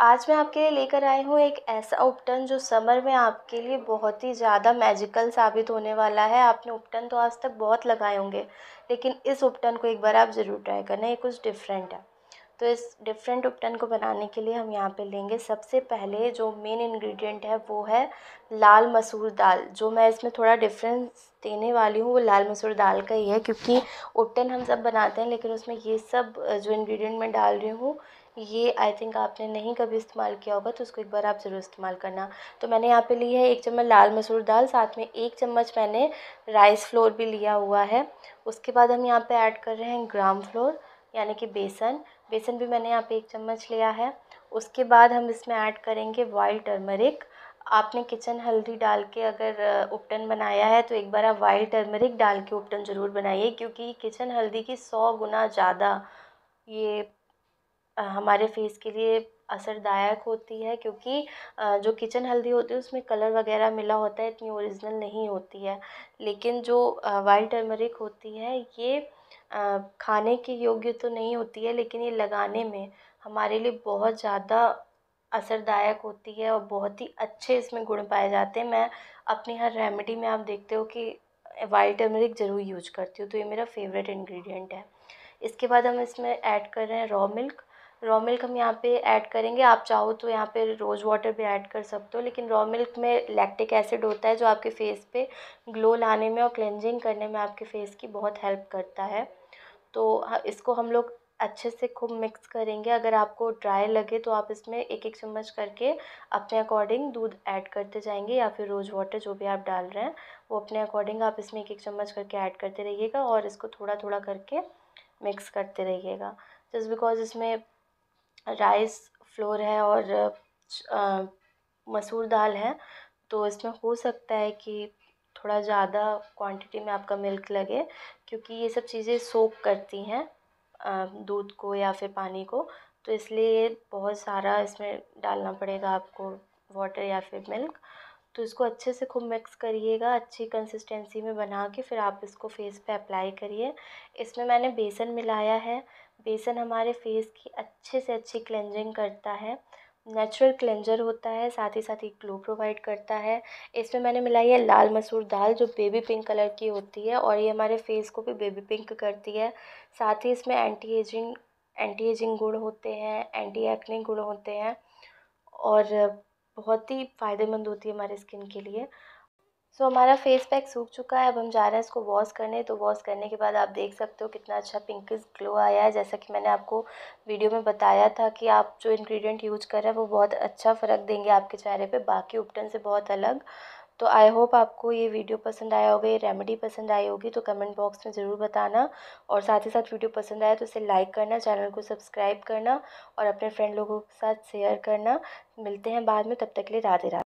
आज मैं आपके लिए लेकर आई हूँ एक ऐसा उपटन जो समर में आपके लिए बहुत ही ज़्यादा मैजिकल साबित होने वाला है आपने उपटन तो आज तक बहुत लगाए होंगे लेकिन इस उपटन को एक बार आप ज़रूर ट्राई करना ये कुछ डिफरेंट है तो इस डिफरेंट उपटन को बनाने के लिए हम यहाँ पे लेंगे सबसे पहले जो मेन इंग्रेडिएंट है वो है लाल मसूर दाल जो मैं इसमें थोड़ा डिफरेंस देने वाली हूँ वो लाल मसूर दाल का ही है क्योंकि उपटन हम सब बनाते हैं लेकिन उसमें ये सब जो इंग्रेडिएंट मैं डाल रही हूँ ये आई थिंक आपने नहीं कभी इस्तेमाल किया होगा तो उसको एक बार आप ज़रूर इस्तेमाल करना तो मैंने यहाँ पे ली है एक चम्मच लाल मसूर दाल साथ में एक चम्मच मैंने राइस फ्लोर भी लिया हुआ है उसके बाद हम यहाँ पे ऐड कर रहे हैं ग्राम फ्लोर यानी कि बेसन बेसन भी मैंने यहाँ पे एक चम्मच लिया है उसके बाद हम इसमें ऐड करेंगे वाइल्ड टर्मरिक आपने किचन हल्दी डाल के अगर उपटन बनाया है तो एक बार आप वाइल्ड टर्मरिक डाल के उपटन ज़रूर बनाइए क्योंकि किचन हल्दी की सौ गुना ज़्यादा ये हमारे फेस के लिए असरदायक होती है क्योंकि जो किचन हल्दी होती है उसमें कलर वगैरह मिला होता है इतनी ओरिजिनल नहीं होती है लेकिन जो वाइट टर्मरिक होती है ये खाने के योग्य तो नहीं होती है लेकिन ये लगाने में हमारे लिए बहुत ज़्यादा असरदायक होती है और बहुत ही अच्छे इसमें गुण पाए जाते हैं मैं अपनी हर रेमेडी में आप देखते हो कि वाइट टर्मरिक ज़रूर यूज करती हूँ तो ये मेरा फेवरेट इंग्रेडिएंट है इसके बाद हम इसमें ऐड कर रहे हैं रॉ मिल्क रॉ मिल्क हम यहाँ पे ऐड करेंगे आप चाहो तो यहाँ पे रोज़ वाटर भी ऐड कर सकते हो लेकिन रॉ मिल्क में लैक्टिक एसिड होता है जो आपके फेस पे ग्लो लाने में और क्लेंजिंग करने में आपके फेस की बहुत हेल्प करता है तो हाँ, इसको हम लोग अच्छे से खूब मिक्स करेंगे अगर आपको ड्राई लगे तो आप इसमें एक एक चम्मच करके अपने अकॉर्डिंग दूध ऐड करते जाएंगे या फिर रोज़ वाटर जो भी आप डाल रहे हैं वो अपने अकॉर्डिंग आप इसमें एक एक चम्मच करके ऐड करते रहिएगा और इसको थोड़ा थोड़ा करके मिक्स करते रहिएगा जस्ट बिकॉज इसमें राइस फ़्लोर है और मसूर दाल है तो इसमें हो सकता है कि थोड़ा ज़्यादा क्वांटिटी में आपका मिल्क लगे क्योंकि ये सब चीज़ें सोक करती हैं दूध को या फिर पानी को तो इसलिए बहुत सारा इसमें डालना पड़ेगा आपको वाटर या फिर मिल्क तो इसको अच्छे से खूब मिक्स करिएगा अच्छी कंसिस्टेंसी में बना के फिर आप इसको फेस पे अप्लाई करिए इसमें मैंने बेसन मिलाया है बेसन हमारे फेस की अच्छे से अच्छी क्लेंजिंग करता है नेचुरल क्लेंजर होता है साथ ही साथ एक ग्लो प्रोवाइड करता है इसमें मैंने मिलाई है लाल मसूर दाल जो बेबी पिंक कलर की होती है और ये हमारे फेस को भी बेबी पिंक करती है साथ ही इसमें एंटी एजिंग एंटी एजिंग गुण होते हैं एंटी एक्निक गुण होते हैं और बहुत ही फ़ायदेमंद होती है हमारे स्किन के लिए सो so, हमारा फेस पैक सूख चुका है अब हम जा रहे हैं इसको वॉश करने तो वॉश करने के बाद आप देख सकते हो कितना अच्छा पिंक ग्लो आया है जैसा कि मैंने आपको वीडियो में बताया था कि आप जो इंग्रेडिएंट यूज कर रहे हैं वो बहुत अच्छा फ़र्क देंगे आपके चेहरे पे बाकी उपटन से बहुत अलग तो आई होप आपको ये वीडियो पसंद आया होगा ये रेमेडी पसंद आई होगी तो कमेंट बॉक्स में ज़रूर बताना और साथ ही साथ वीडियो पसंद आया तो इसे लाइक करना चैनल को सब्सक्राइब करना और अपने फ्रेंड लोगों के साथ शेयर करना मिलते हैं बाद में तब तक के लिए राधे राधे